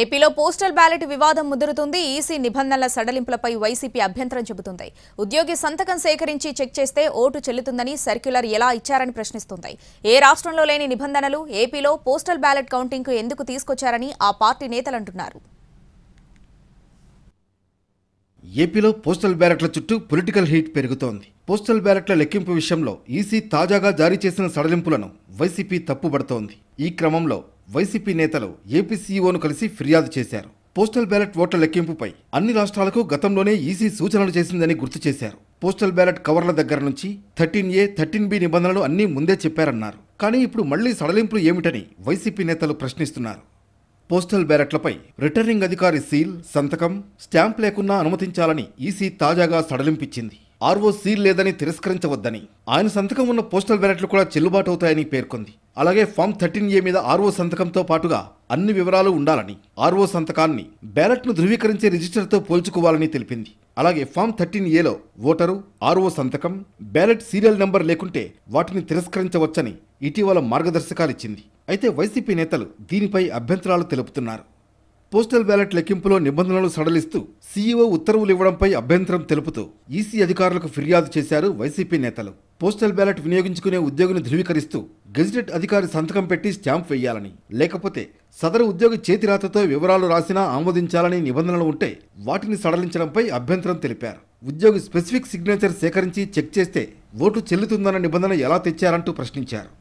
ఏపీలో postal ballot వివాదం ముదురుతుంది EC నిబంధనల సడలింపులపై వైసీపీ అభ్యంతరం చెబుతుంది ఉద్యోగి సంతకం సేకరించి చెక్ చేస్తే ఓటు చెల్లుతుందని సర్క్యులర్ ఎలా ఇచ్చారని ప్రశ్నిస్తుంది ఏ రాష్ట్రంలో లేని నిబంధనలు ఏపీలో పోస్టల్ బ్యాలెట్ కౌంటింగ్కు ఎందుకు తీసుకొచ్చారని ఆ పార్టీ నేతలు అంటున్నారు ఏపీలో పోస్టల్ బ్యాలెట్ల చుట్టూ పొలిటికల్ హీట్ పెరుగుతోంది పోస్టల్ బ్యాలెట్ల లెక్కింపు విషయంలో ఈసీ తాజాగా జారీ చేసిన సడలింపులను వైసీపీ తప్పుబడుతోంది ఈ క్రమంలో వైసీపీ నేతలు ఏపీసీఓను కలిసి ఫిర్యాదు చేశారు పోస్టల్ బ్యాలెట్ ఓట్ల లెక్కింపుపై అన్ని రాష్ట్రాలకు గతంలోనే ఈసీ సూచనలు చేసిందని గుర్తు చేశారు పోస్టల్ బ్యాలెట్ కవర్ల దగ్గర నుంచి థర్టీన్ ఏ థర్టీన్ బి నిబంధనలు అన్నీ ముందే చెప్పారన్నారు కానీ ఇప్పుడు మళ్లీ సడలింపులు ఏమిటని వైసీపీ నేతలు ప్రశ్నిస్తున్నారు పోస్టల్ బ్యాలెట్లపై రిటర్నింగ్ అధికారి సీల్ సంతకం స్టాంప్ లేకున్నా అనుమతించాలని ఈసీ తాజాగా సడలింపిచ్చింది ఆర్ఓ సీల్ లేదని తిరస్కరించవద్దని ఆయన సంతకం ఉన్న పోస్టల్ బ్యాలెట్లు కూడా చెల్లుబాటు అవుతాయని పేర్కొంది అలాగే ఫామ్ థర్టీన్ ఏ మీద ఆర్ఓ సంతకంతో పాటుగా అన్ని వివరాలు ఉండాలని ఆర్ఓ సంతకాన్ని బ్యాలెట్ను ధృవీకరించే రిజిస్టర్తో పోల్చుకోవాలని తెలిపింది అలాగే ఫామ్ థర్టీన్ ఏలో ఓటరు ఆర్ఓ సంతకం బ్యాలెట్ సీరియల్ నెంబర్ లేకుంటే వాటిని తిరస్కరించవచ్చని ఇటీవల మార్గదర్శకాలిచ్చింది అయితే వైసీపీ నేతలు దీనిపై అభ్యంతరాలు తెలుపుతున్నారు పోస్టల్ బ్యాలెట్ లెక్కింపులో నిబంధనలు సడలిస్తూ సీఈఓ ఉత్తర్వులు ఇవ్వడంపై అభ్యంతరం తెలుపుతూ ఈసీ అధికారులకు ఫిర్యాదు చేశారు వైసీపీ నేతలు పోస్టల్ బ్యాలెట్ వినియోగించుకునే ఉద్యోగిని ధృవీకరిస్తూ గెజిటెడ్ అధికారి సంతకం పెట్టి స్టాంప్ వేయాలని లేకపోతే సదరు ఉద్యోగి చేతిరాతతో వివరాలు రాసినా ఆమోదించాలని నిబంధనలు ఉంటే వాటిని సడలించడంపై అభ్యంతరం తెలిపారు ఉద్యోగి స్పెసిఫిక్ సిగ్నేచర్ సేకరించి చెక్ చేస్తే ఓటు చెల్లుతుందన్న నిబంధన ఎలా తెచ్చారంటూ ప్రశ్నించారు